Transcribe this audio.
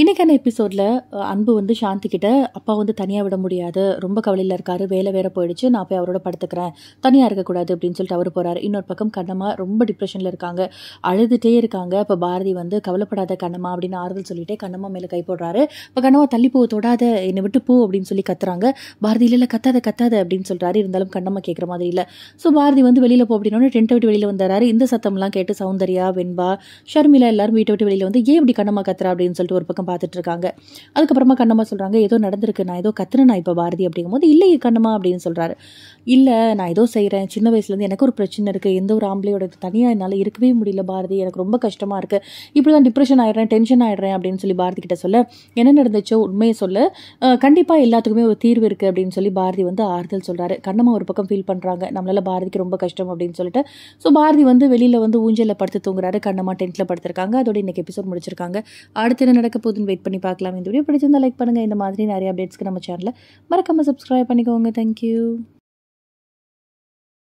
இன்றைக்கான எபிசோடில் அன்பு வந்து சாந்திக்கிட்ட அப்பா வந்து தனியாக விட முடியாது ரொம்ப கவலையில் இருக்கார் வேலை வேற போயிடுச்சு நான் போய் அவரோட படுத்துக்கிறேன் தனியாக இருக்கக்கூடாது அப்படின்னு சொல்லிட்டு அவர் போகிறார் இன்னொரு பக்கம் கண்ணம்மா ரொம்ப டிப்ரெஷனில் இருக்காங்க அழுதுகிட்டே இருக்காங்க இப்போ பாரதி வந்து கவலைப்படாத கண்ணம்மா அப்படின்னு ஆறுதல் சொல்லிட்டே கண்ணம்மா மேலே கை போடுறாரு இப்போ கண்ணம்மா தள்ளி போ தொடாத என்னை விட்டு போ அப்படின்னு சொல்லி கத்துறாங்க பாரதி இல்லை கத்தாத கத்தாத அப்படின்னு சொல்கிறாரு இருந்தாலும் கண்ணம்மா கேட்குற மாதிரி இல்லை ஸோ பாரதி வந்து வெளியில் போ அப்படின்னோடனே டென்ட்டை விட்டு வெளியில் வந்துறாரு இந்த சத்தம்லாம் கேட்டு சௌந்தர்யா வெண்பா ஷர்மிலா எல்லாரும் வீட்டை விட்டு வெளியில் வந்து ஏன் இப்படி கண்ணம்மா கத்துறா அப்படின்னு சொல்லிட்டு ஒரு பக்கம் பக்கம் பார்த்துட்ருக்காங்க அதுக்கப்புறமா கண்ணம்மா சொல்கிறாங்க ஏதோ நடந்திருக்கு நான் ஏதோ கத்துறேன் இப்போ பாரதி அப்படிங்கும்போது இல்லையே கண்ணம்மா அப்படின்னு சொல்கிறாரு இல்லை நான் ஏதோ செய்கிறேன் சின்ன வயசுலேருந்து எனக்கு ஒரு பிரச்சனை இருக்குது எந்த ஒரு ஆம்பளையோட தனியாக என்னால் இருக்கவே முடியல பாரதி எனக்கு ரொம்ப கஷ்டமாக இருக்குது இப்படி தான் டிப்ரெஷன் ஆகிடுறேன் டென்ஷன் ஆகிடுறேன் அப்படின்னு சொல்லி பாரதி கிட்ட சொல்ல என்ன நடந்துச்சோ உண்மையை சொல்ல கண்டிப்பாக எல்லாத்துக்குமே ஒரு தீர்வு இருக்குது அப்படின்னு சொல்லி பாரதி வந்து ஆறுதல் சொல்கிறாரு கண்ணம்மா ஒரு பக்கம் ஃபீல் பண்ணுறாங்க நம்மளால் பாரதிக்கு ரொம்ப கஷ்டம் அப்படின்னு சொல்லிட்டு ஸோ பாரதி வந்து வெளியில் வந்து ஊஞ்சலில் படுத்து தூங்குறாரு கண்ணம்மா டென்ட்டில் படுத்திருக்காங்க அதோட இன்றைக்கி எபிசோட் முடிச்சிருக்காங்க அடுத்து என்ன நடக்க போகுது போகுதுன்னு வெயிட் பண்ணி பார்க்கலாம் இந்த வீடியோ பிடிச்சிருந்தால் லைக் பண்ணுங்கள் இந்த மாதிரி நிறைய அப்டேட்ஸ்க்கு நம்ம சேனலில் மறக்காமல் சப்ஸ்கிரைப் பண்ணிக்கோங்க தேங்க்யூ